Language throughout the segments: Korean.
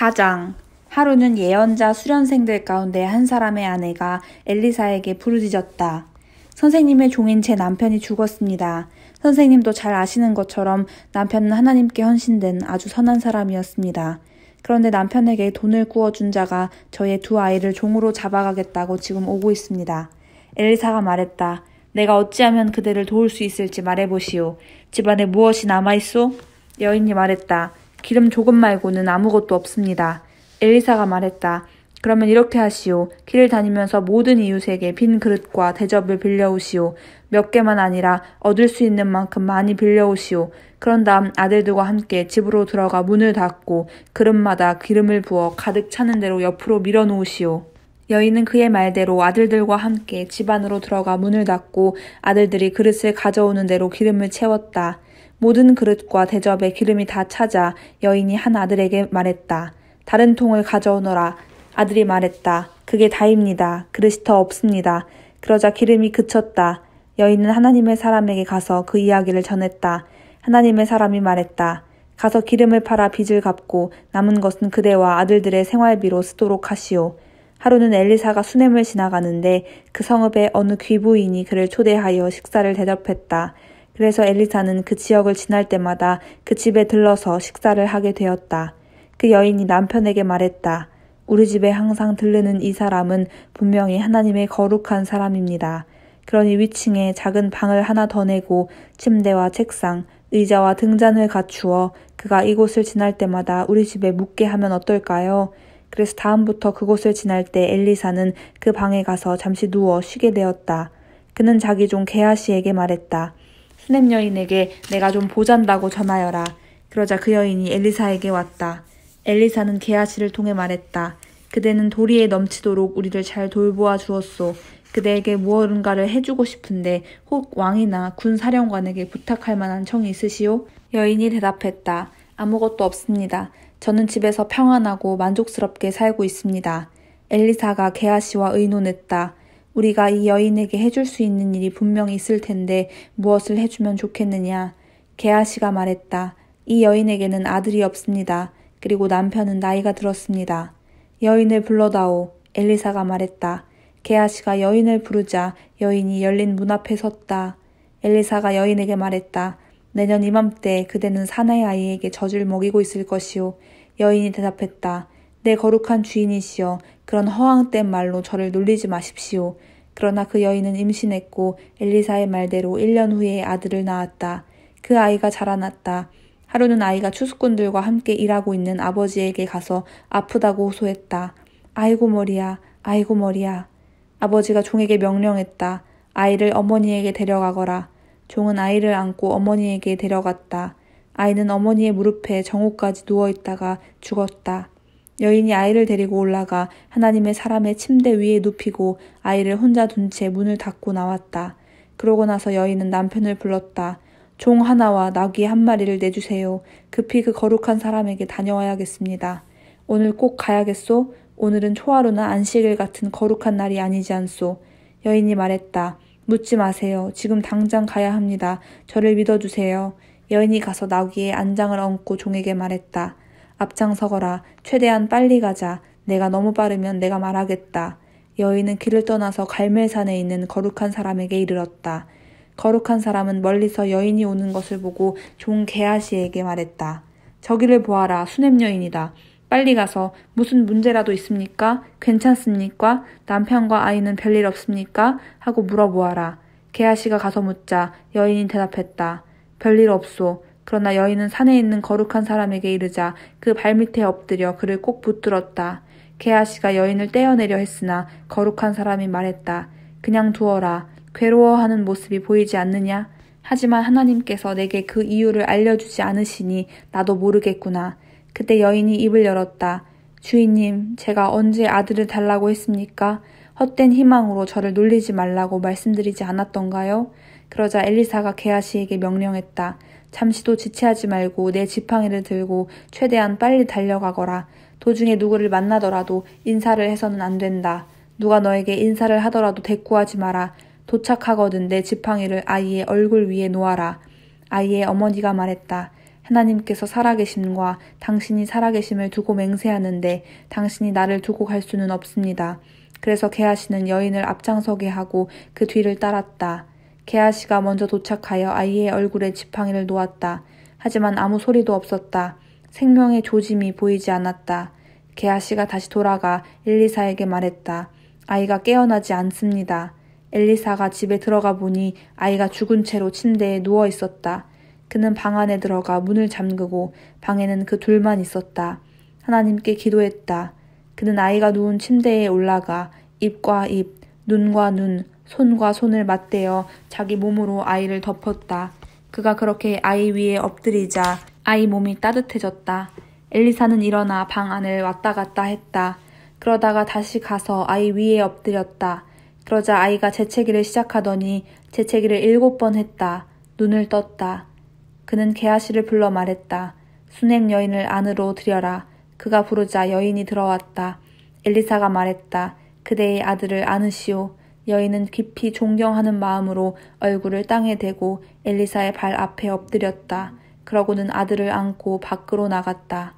4장 하루는 예언자 수련생들 가운데 한 사람의 아내가 엘리사에게 부르짖었다. 선생님의 종인 제 남편이 죽었습니다. 선생님도 잘 아시는 것처럼 남편은 하나님께 헌신된 아주 선한 사람이었습니다. 그런데 남편에게 돈을 구워준 자가 저의 두 아이를 종으로 잡아가겠다고 지금 오고 있습니다. 엘리사가 말했다. 내가 어찌하면 그대를 도울 수 있을지 말해보시오. 집안에 무엇이 남아있소? 여인이 말했다. 기름 조금 말고는 아무것도 없습니다. 엘리사가 말했다. 그러면 이렇게 하시오. 길을 다니면서 모든 이웃에게 빈 그릇과 대접을 빌려오시오. 몇 개만 아니라 얻을 수 있는 만큼 많이 빌려오시오. 그런 다음 아들들과 함께 집으로 들어가 문을 닫고 그릇마다 기름을 부어 가득 차는 대로 옆으로 밀어놓으시오. 여인은 그의 말대로 아들들과 함께 집 안으로 들어가 문을 닫고 아들들이 그릇을 가져오는 대로 기름을 채웠다. 모든 그릇과 대접에 기름이 다 차자 여인이 한 아들에게 말했다. 다른 통을 가져오너라. 아들이 말했다. 그게 다입니다. 그릇이 더 없습니다. 그러자 기름이 그쳤다. 여인은 하나님의 사람에게 가서 그 이야기를 전했다. 하나님의 사람이 말했다. 가서 기름을 팔아 빚을 갚고 남은 것은 그대와 아들들의 생활비로 쓰도록 하시오. 하루는 엘리사가 수넴을 지나가는데 그성읍의 어느 귀부인이 그를 초대하여 식사를 대접했다. 그래서 엘리사는 그 지역을 지날 때마다 그 집에 들러서 식사를 하게 되었다. 그 여인이 남편에게 말했다. 우리 집에 항상 들르는 이 사람은 분명히 하나님의 거룩한 사람입니다. 그러니 위층에 작은 방을 하나 더 내고 침대와 책상, 의자와 등잔을 갖추어 그가 이곳을 지날 때마다 우리 집에 묵게 하면 어떨까요? 그래서 다음부터 그곳을 지날 때 엘리사는 그 방에 가서 잠시 누워 쉬게 되었다. 그는 자기 종 게하시에게 말했다. 스냅 여인에게 내가 좀 보잔다고 전하여라. 그러자 그 여인이 엘리사에게 왔다. 엘리사는 게하시를 통해 말했다. 그대는 도리에 넘치도록 우리를 잘 돌보아 주었소. 그대에게 무엇인가를 해주고 싶은데 혹 왕이나 군 사령관에게 부탁할 만한 청이 있으시오? 여인이 대답했다. 아무것도 없습니다. 저는 집에서 평안하고 만족스럽게 살고 있습니다. 엘리사가 게하시와 의논했다. 우리가 이 여인에게 해줄 수 있는 일이 분명히 있을 텐데 무엇을 해주면 좋겠느냐. 게하시가 말했다. 이 여인에게는 아들이 없습니다. 그리고 남편은 나이가 들었습니다. 여인을 불러다오. 엘리사가 말했다. 게하시가 여인을 부르자 여인이 열린 문 앞에 섰다. 엘리사가 여인에게 말했다. 내년 이맘때 그대는 사나이 아이에게 젖을 먹이고 있을 것이오. 여인이 대답했다. 내 거룩한 주인이시여 그런 허황된 말로 저를 놀리지 마십시오. 그러나 그 여인은 임신했고 엘리사의 말대로 1년 후에 아들을 낳았다. 그 아이가 자라났다. 하루는 아이가 추수꾼들과 함께 일하고 있는 아버지에게 가서 아프다고 호소했다. 아이고 머리야, 아이고 머리야. 아버지가 종에게 명령했다. 아이를 어머니에게 데려가거라. 종은 아이를 안고 어머니에게 데려갔다. 아이는 어머니의 무릎에 정오까지 누워 있다가 죽었다. 여인이 아이를 데리고 올라가 하나님의 사람의 침대 위에 눕히고 아이를 혼자 둔 채 문을 닫고 나왔다. 그러고 나서 여인은 남편을 불렀다. 종 하나와 나귀 한 마리를 내주세요. 급히 그 거룩한 사람에게 다녀와야겠습니다. 오늘 꼭 가야겠소? 오늘은 초하루나 안식일 같은 거룩한 날이 아니지 않소. 여인이 말했다. 묻지 마세요. 지금 당장 가야 합니다. 저를 믿어주세요. 여인이 가서 나귀의 안장을 얹고 종에게 말했다. 앞장서거라. 최대한 빨리 가자. 내가 너무 빠르면 내가 말하겠다. 여인은 길을 떠나서 갈멜산에 있는 거룩한 사람에게 이르렀다. 거룩한 사람은 멀리서 여인이 오는 것을 보고 종 게하시에게 말했다. 저기를 보아라. 수냄 여인이다. 빨리 가서 무슨 문제라도 있습니까? 괜찮습니까? 남편과 아이는 별일 없습니까? 하고 물어보아라. 게하시가 가서 묻자 여인이 대답했다. 별일 없소. 그러나 여인은 산에 있는 거룩한 사람에게 이르자 그 발밑에 엎드려 그를 꼭 붙들었다. 게하시가 여인을 떼어내려 했으나 거룩한 사람이 말했다. 그냥 두어라. 괴로워하는 모습이 보이지 않느냐? 하지만 하나님께서 내게 그 이유를 알려주지 않으시니 나도 모르겠구나. 그때 여인이 입을 열었다. 주인님, 제가 언제 아들을 달라고 했습니까? 헛된 희망으로 저를 놀리지 말라고 말씀드리지 않았던가요? 그러자 엘리사가 게하시에게 명령했다. 잠시도 지체하지 말고 내 지팡이를 들고 최대한 빨리 달려가거라. 도중에 누구를 만나더라도 인사를 해서는 안 된다. 누가 너에게 인사를 하더라도 대꾸하지 마라. 도착하거든 내 지팡이를 아이의 얼굴 위에 놓아라. 아이의 어머니가 말했다. 하나님께서 살아계심과 당신이 살아계심을 두고 맹세하는데 당신이 나를 두고 갈 수는 없습니다. 그래서 개아씨는 여인을 앞장서게 하고 그 뒤를 따랐다. 개아씨가 먼저 도착하여 아이의 얼굴에 지팡이를 놓았다. 하지만 아무 소리도 없었다. 생명의 조짐이 보이지 않았다. 개아씨가 다시 돌아가 엘리사에게 말했다. 아이가 깨어나지 않습니다. 엘리사가 집에 들어가 보니 아이가 죽은 채로 침대에 누워 있었다. 그는 방 안에 들어가 문을 잠그고 방에는 그 둘만 있었다. 하나님께 기도했다. 그는 아이가 누운 침대에 올라가 입과 입, 눈과 눈, 손과 손을 맞대어 자기 몸으로 아이를 덮었다. 그가 그렇게 아이 위에 엎드리자 아이 몸이 따뜻해졌다. 엘리사는 일어나 방 안을 왔다 갔다 했다. 그러다가 다시 가서 아이 위에 엎드렸다. 그러자 아이가 재채기를 시작하더니 재채기를 일곱 번 했다. 눈을 떴다. 그는 개아시를 불러 말했다. 순행 여인을 안으로 들여라. 그가 부르자 여인이 들어왔다. 엘리사가 말했다. 그대의 아들을 안으시오 여인은 깊이 존경하는 마음으로 얼굴을 땅에 대고 엘리사의 발 앞에 엎드렸다. 그러고는 아들을 안고 밖으로 나갔다.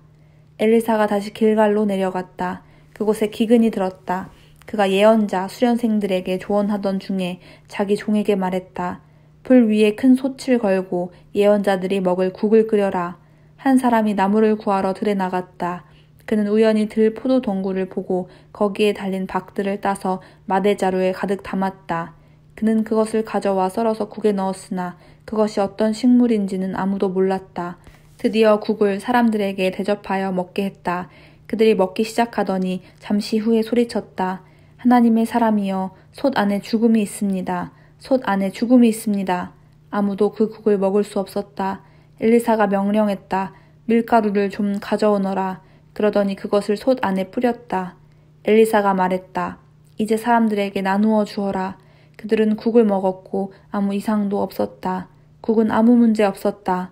엘리사가 다시 길갈로 내려갔다. 그곳에 기근이 들었다. 그가 예언자 수련생들에게 조언하던 중에 자기 종에게 말했다. 불 위에 큰 솥을 걸고 예언자들이 먹을 국을 끓여라. 한 사람이 나무를 구하러 들에 나갔다. 그는 우연히 들 포도 동굴을 보고 거기에 달린 박들을 따서 마대자루에 가득 담았다. 그는 그것을 가져와 썰어서 국에 넣었으나 그것이 어떤 식물인지는 아무도 몰랐다. 드디어 국을 사람들에게 대접하여 먹게 했다. 그들이 먹기 시작하더니 잠시 후에 소리쳤다. 하나님의 사람이여, 솥 안에 죽음이 있습니다. 솥 안에 죽음이 있습니다. 아무도 그 국을 먹을 수 없었다. 엘리사가 명령했다. 밀가루를 좀 가져오너라. 그러더니 그것을 솥 안에 뿌렸다. 엘리사가 말했다. 이제 사람들에게 나누어 주어라. 그들은 국을 먹었고 아무 이상도 없었다. 국은 아무 문제 없었다.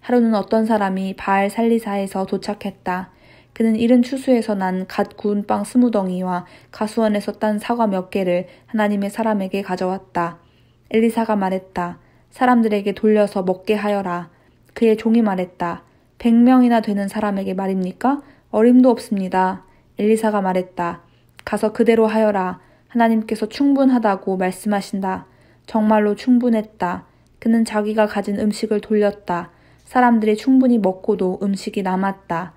하루는 어떤 사람이 바알 살리사에서 도착했다. 그는 이른 추수에서 난 갓 구운 빵 스무 덩이와 가수원에서 딴 사과 몇 개를 하나님의 사람에게 가져왔다. 엘리사가 말했다. 사람들에게 돌려서 먹게 하여라. 그의 종이 말했다. 백명이나 되는 사람에게 말입니까? 어림도 없습니다. 엘리사가 말했다. 가서 그대로 하여라. 하나님께서 충분하다고 말씀하신다. 정말로 충분했다. 그는 자기가 가진 음식을 돌렸다. 사람들이 충분히 먹고도 음식이 남았다.